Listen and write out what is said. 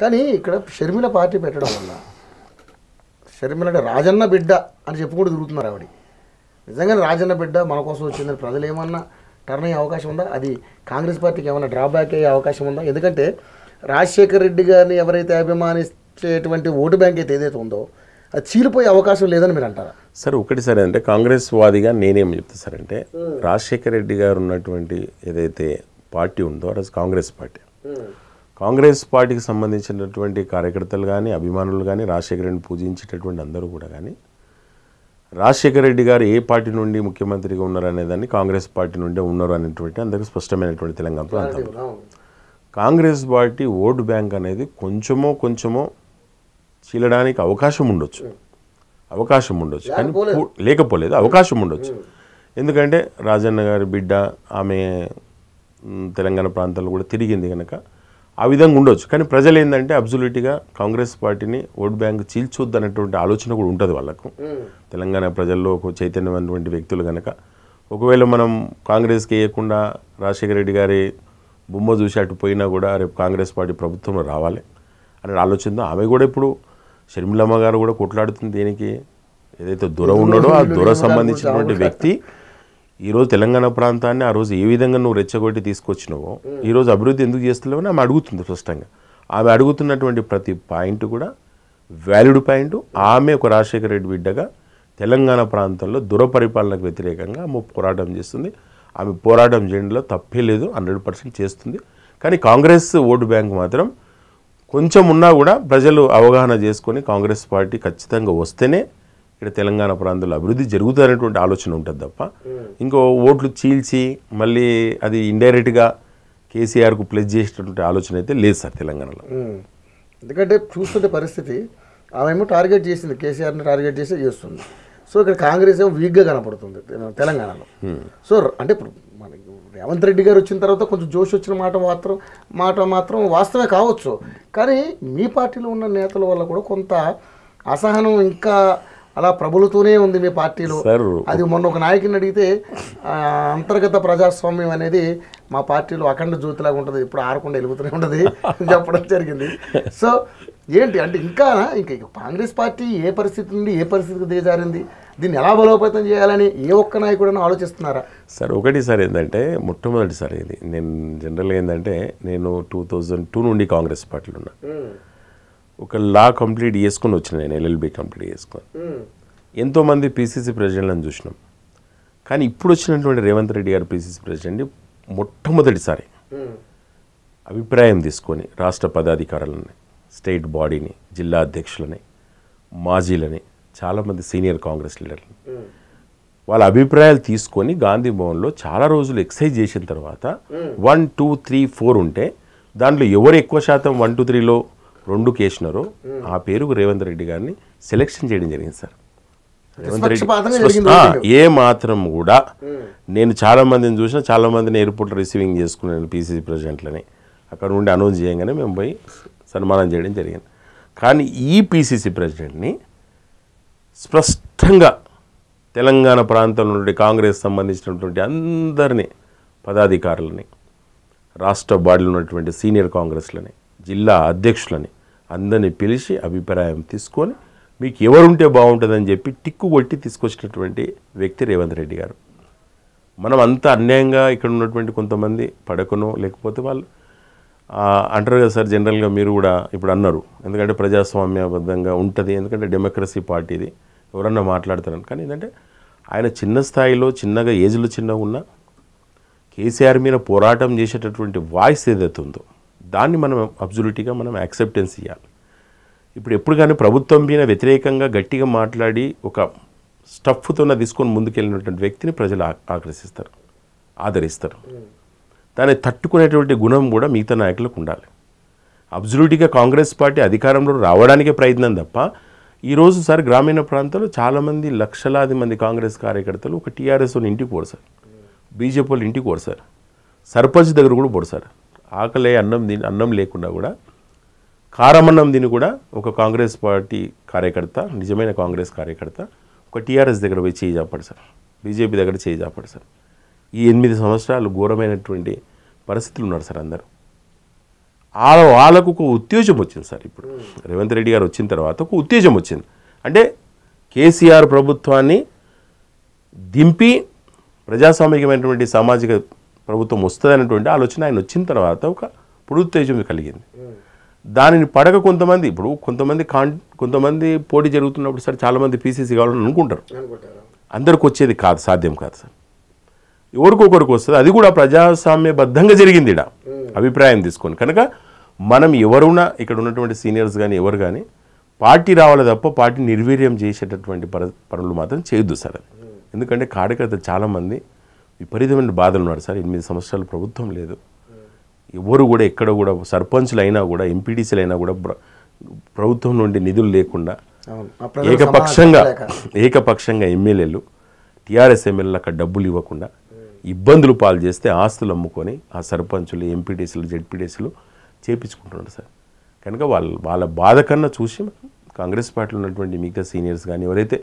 కానీ ఇక్కడ షర్మిల పార్టీ పెట్టడం వల్ల షర్మిల అంటే రాజన్న బిడ్డ అని చెప్పుకుంటూ తిరుగుతున్నారు ఆవిడ నిజంగా రాజన్న బిడ్డ మన కోసం వచ్చిందని ప్రజలు ఏమన్నా టర్న్ అయ్యే అవకాశం ఉందా అది కాంగ్రెస్ పార్టీకి ఏమైనా డ్రాబ్యాక్ అయ్యే అవకాశం ఉందా ఎందుకంటే రాజశేఖర్ రెడ్డి గారిని ఎవరైతే అభిమానించేటువంటి ఓటు బ్యాంక్ అయితే ఏదైతే ఉందో అది చీలిపోయే అవకాశం లేదని మీరు అంటారా సార్ ఒకటి సరే అంటే కాంగ్రెస్ వాదిగా నేనేం చెప్తానంటే రాజశేఖర్ రెడ్డి గారు ఉన్నటువంటి ఏదైతే పార్టీ ఉందో అది కాంగ్రెస్ పార్టీ కాంగ్రెస్ పార్టీకి సంబంధించినటువంటి కార్యకర్తలు కానీ అభిమానులు కానీ రాజశేఖర రెడ్డిని పూజించేటటువంటి అందరూ కూడా కానీ రాజశేఖర రెడ్డి గారు ఏ పార్టీ నుండి ముఖ్యమంత్రిగా ఉన్నారు అనేదాన్ని కాంగ్రెస్ పార్టీ నుండే ఉన్నారు అనేటువంటి అందరికీ స్పష్టమైనటువంటి తెలంగాణలో అంతం కాంగ్రెస్ పార్టీ ఓటు బ్యాంక్ అనేది కొంచెమో కొంచెమో చీలడానికి అవకాశం ఉండొచ్చు అవకాశం ఉండొచ్చు కానీ లేకపోలేదు అవకాశం ఉండొచ్చు ఎందుకంటే రాజన్న గారి బిడ్డ ఆమె తెలంగాణ ప్రాంతాల్లో కూడా తిరిగింది కనుక ఆ విధంగా ఉండొచ్చు కానీ ప్రజలు ఏంటంటే అబ్జల్యూట్గా కాంగ్రెస్ పార్టీని ఓట్ బ్యాంక్ చీల్చొద్దు అనేటువంటి ఆలోచన కూడా ఉంటుంది వాళ్ళకు తెలంగాణ ప్రజల్లో ఒక చైతన్యమైనటువంటి వ్యక్తులు కనుక ఒకవేళ మనం కాంగ్రెస్కి వేయకుండా రాజశేఖర రెడ్డి గారి బొమ్మ చూసి అటు పోయినా కూడా రేపు కాంగ్రెస్ పార్టీ ప్రభుత్వంలో రావాలి అనే ఆలోచన ఆమె కూడా ఇప్పుడు షర్మిలమ్మ గారు కూడా కొట్లాడుతుంది దేనికి ఏదైతే దూరం ఉన్నాడో ఆ దూర సంబంధించినటువంటి వ్యక్తి ఈరోజు తెలంగాణ ప్రాంతాన్ని ఆ రోజు ఏ విధంగా నువ్వు రెచ్చగొట్టి తీసుకొచ్చినావో ఈరోజు అభివృద్ధి ఎందుకు చేస్తలేవని ఆమె అడుగుతుంది స్పష్టంగా ఆమె అడుగుతున్నటువంటి ప్రతి పాయింట్ కూడా వ్యాలిడ్ పాయింట్ ఆమె ఒక రాజశేఖర రెడ్డి బిడ్డగా తెలంగాణ ప్రాంతంలో దురపరిపాలనకు వ్యతిరేకంగా ఆమె పోరాటం చేస్తుంది ఆమె పోరాటం చేయడంలో తప్పే లేదు హండ్రెడ్ పర్సెంట్ చేస్తుంది కానీ కాంగ్రెస్ ఓటు బ్యాంక్ మాత్రం కొంచెం ఉన్నా కూడా ప్రజలు అవగాహన చేసుకొని కాంగ్రెస్ పార్టీ ఖచ్చితంగా వస్తేనే ఇక్కడ తెలంగాణ ప్రాంతంలో అభివృద్ధి జరుగుతారనేటువంటి ఆలోచన ఉంటుంది తప్ప ఇంకో ఓట్లు చీల్చి మళ్ళీ అది ఇండైరెక్ట్గా కేసీఆర్కు ప్లేస్ చేసేటటువంటి ఆలోచన అయితే లేదు సార్ తెలంగాణలో ఎందుకంటే చూస్తుంటే పరిస్థితి ఆమెమో టార్గెట్ చేసింది కేసీఆర్ని టార్గెట్ చేసి చేస్తుంది సో ఇక్కడ కాంగ్రెస్ ఏమో వీక్గా కనపడుతుంది తెలంగాణలో సో అంటే ఇప్పుడు మనకి రేవంత్ రెడ్డి గారు వచ్చిన తర్వాత కొంచెం జోష్ వచ్చిన మాట మాత్రం మాట మాత్రం వాస్తవే కావచ్చు కానీ మీ పార్టీలో ఉన్న నేతల వల్ల కూడా కొంత అసహనం ఇంకా అలా ప్రభులతోనే ఉంది మీ పార్టీలో అది మొన్న ఒక నాయకుని అడిగితే అంతర్గత ప్రజాస్వామ్యం అనేది మా పార్టీలో అఖండ జ్యోతిలాగా ఉంటుంది ఇప్పుడు ఆరకుండా వెలుగుతూనే ఉంటుంది చెప్పడం జరిగింది సో ఏంటి అంటే ఇంకా ఇంకా కాంగ్రెస్ పార్టీ ఏ పరిస్థితి నుండి ఏ పరిస్థితికి దిగజారింది దీన్ని ఎలా బలోపేతం చేయాలని ఏ ఒక్క నాయకుడైనా ఆలోచిస్తున్నారా సార్ ఒకటి సార్ ఏంటంటే మొట్టమొదటిసారి ఇది నేను జనరల్గా ఏంటంటే నేను టూ థౌజండ్ టూ నుండి కాంగ్రెస్ పార్టీలో ఉన్నాను ఒక లా కంప్లీట్ చేసుకుని వచ్చిన నేను ఎల్ఎల్బి కంప్లీట్ చేసుకుని hmm. ఎంతోమంది పీసీసీ ప్రెసిడెంట్లను చూసినాం కానీ ఇప్పుడు వచ్చినటువంటి రేవంత్ రెడ్డి గారు పీసీసీ ప్రెసిడెంట్ మొట్టమొదటిసారి hmm. అభిప్రాయం తీసుకొని రాష్ట్ర పదాధికారులని స్టేట్ బాడీని జిల్లా అధ్యక్షులని మాజీలని చాలామంది సీనియర్ కాంగ్రెస్ లీడర్లని hmm. వాళ్ళ అభిప్రాయాలు తీసుకొని గాంధీ భవన్లో చాలా రోజులు ఎక్సైజ్ చేసిన తర్వాత వన్ టూ త్రీ ఫోర్ ఉంటే దాంట్లో ఎవరు ఎక్కువ శాతం వన్ టూ త్రీలో రెండు కేసినారో ఆ పేరుకు రేవంత్ రెడ్డి గారిని సెలెక్షన్ చేయడం జరిగింది సార్ రేవంత్ రెడ్డి ఏ మాత్రం కూడా నేను చాలా మందిని చూసిన చాలా మందిని ఎయిర్పోర్ట్ రిసీవింగ్ చేసుకున్నాను పీసీసీ ప్రెసిడెంట్లని అక్కడ నుండి అనౌన్స్ చేయగానే మేము పోయి సన్మానం చేయడం జరిగింది కానీ ఈ పీసీసీ ప్రెసిడెంట్ని స్పష్టంగా తెలంగాణ ప్రాంతంలో నుండి కాంగ్రెస్ సంబంధించినటువంటి అందరినీ పదాధికారులని రాష్ట్ర బాడీలో ఉన్నటువంటి సీనియర్ కాంగ్రెస్లని జిల్లా అధ్యక్షులని అందరిని పిలిచి అభిప్రాయం తీసుకొని మీకు ఎవరుంటే బాగుంటుందని చెప్పి టిక్కు కొట్టి తీసుకొచ్చినటువంటి వ్యక్తి రేవంత్ రెడ్డి గారు మనం అంత అన్యాయంగా ఇక్కడ ఉన్నటువంటి కొంతమంది పడకను లేకపోతే వాళ్ళు అంటారు కదా సార్ జనరల్గా మీరు కూడా ఇప్పుడు అన్నారు ఎందుకంటే ప్రజాస్వామ్యబద్ధంగా ఉంటుంది ఎందుకంటే డెమోక్రసీ పార్టీది ఎవరన్నా మాట్లాడతారని కానీ ఏంటంటే ఆయన చిన్న స్థాయిలో చిన్నగా ఏజ్లో చిన్నగా ఉన్న కేసీఆర్ మీద పోరాటం చేసేటటువంటి వాయిస్ ఏదైతే ఉందో దాన్ని మనం అబ్జులిటీగా మనం యాక్సెప్టెన్స్ ఇవ్వాలి ఇప్పుడు ఎప్పుడు కానీ ప్రభుత్వం మీద వ్యతిరేకంగా గట్టిగా మాట్లాడి ఒక స్టఫ్తోన తీసుకొని ముందుకెళ్ళినటువంటి వ్యక్తిని ప్రజలు ఆకర్షిస్తారు ఆదరిస్తారు దాన్ని తట్టుకునేటువంటి గుణం కూడా మిగతా నాయకులకు ఉండాలి అబ్జులిటీగా కాంగ్రెస్ పార్టీ అధికారంలో రావడానికే ప్రయత్నం తప్ప ఈరోజు సార్ గ్రామీణ ప్రాంతాల్లో చాలామంది లక్షలాది మంది కాంగ్రెస్ కార్యకర్తలు ఒక టీఆర్ఎస్ ఇంటికి సార్ బీజేపీ వాళ్ళు ఇంటికి సార్ సర్పంచ్ దగ్గర కూడా సార్ ఆకలే అన్నం తిని అన్నం లేకుండా కూడా కారమన్నం తిని కూడా ఒక కాంగ్రెస్ పార్టీ కార్యకర్త నిజమైన కాంగ్రెస్ కార్యకర్త ఒక టీఆర్ఎస్ దగ్గర పోయి చేయి చాపాడు సార్ బీజేపీ దగ్గర చేయి చాపాడు సార్ ఈ ఎనిమిది సంవత్సరాలు ఘోరమైనటువంటి పరిస్థితులు ఉన్నారు సార్ అందరూ వాళ్ళ వాళ్ళకు ఒక ఉత్తేజం వచ్చింది సార్ ఇప్పుడు రేవంత్ రెడ్డి గారు వచ్చిన తర్వాత ఒక ఉత్తేజం వచ్చింది అంటే కేసీఆర్ ప్రభుత్వాన్ని దింపి ప్రజాస్వామికమైనటువంటి సామాజిక ప్రభుత్వం వస్తుందనేటువంటి ఆలోచన ఆయన వచ్చిన తర్వాత ఒక పురుత్తేజం కలిగింది దానిని పడక కొంతమంది ఇప్పుడు కొంతమంది కాన్ కొంతమంది పోటీ జరుగుతున్నప్పుడు సార్ చాలామంది పీసీసీ కావాలని అనుకుంటారు అందరికి వచ్చేది కాదు సాధ్యం కాదు సార్ ఎవరికొకరికి వస్తుంది అది కూడా ప్రజాస్వామ్యబద్ధంగా జరిగింది ఇక్కడ అభిప్రాయం తీసుకొని కనుక మనం ఎవరున్నా ఇక్కడ ఉన్నటువంటి సీనియర్స్ కానీ ఎవరు కానీ పార్టీ రావాలి తప్ప పార్టీ నిర్వీర్యం చేసేటటువంటి పనులు మాత్రం చేయొద్దు సార్ అది ఎందుకంటే కార్యకర్త చాలామంది విపరీతమైన బాధలు ఉన్నారు సార్ ఎనిమిది సంవత్సరాలు ప్రభుత్వం లేదు ఎవరు కూడా ఎక్కడ కూడా సర్పంచ్లు అయినా కూడా ఎంపీడీసీలు అయినా కూడా ప్రభుత్వం నుండి నిధులు లేకుండా ఏకపక్షంగా ఏకపక్షంగా ఎమ్మెల్యేలు టీఆర్ఎస్ ఎమ్మెల్యేలకు డబ్బులు ఇవ్వకుండా ఇబ్బందులు పాలు చేస్తే ఆస్తులు అమ్ముకొని ఆ సర్పంచులు ఎంపీటీసీలు జెడ్పీటీసీలు చేపించుకుంటున్నారు సార్ కనుక వాళ్ళ వాళ్ళ బాధ కన్నా చూసి కాంగ్రెస్ పార్టీలో ఉన్నటువంటి మిగతా సీనియర్స్ కానీ ఎవరైతే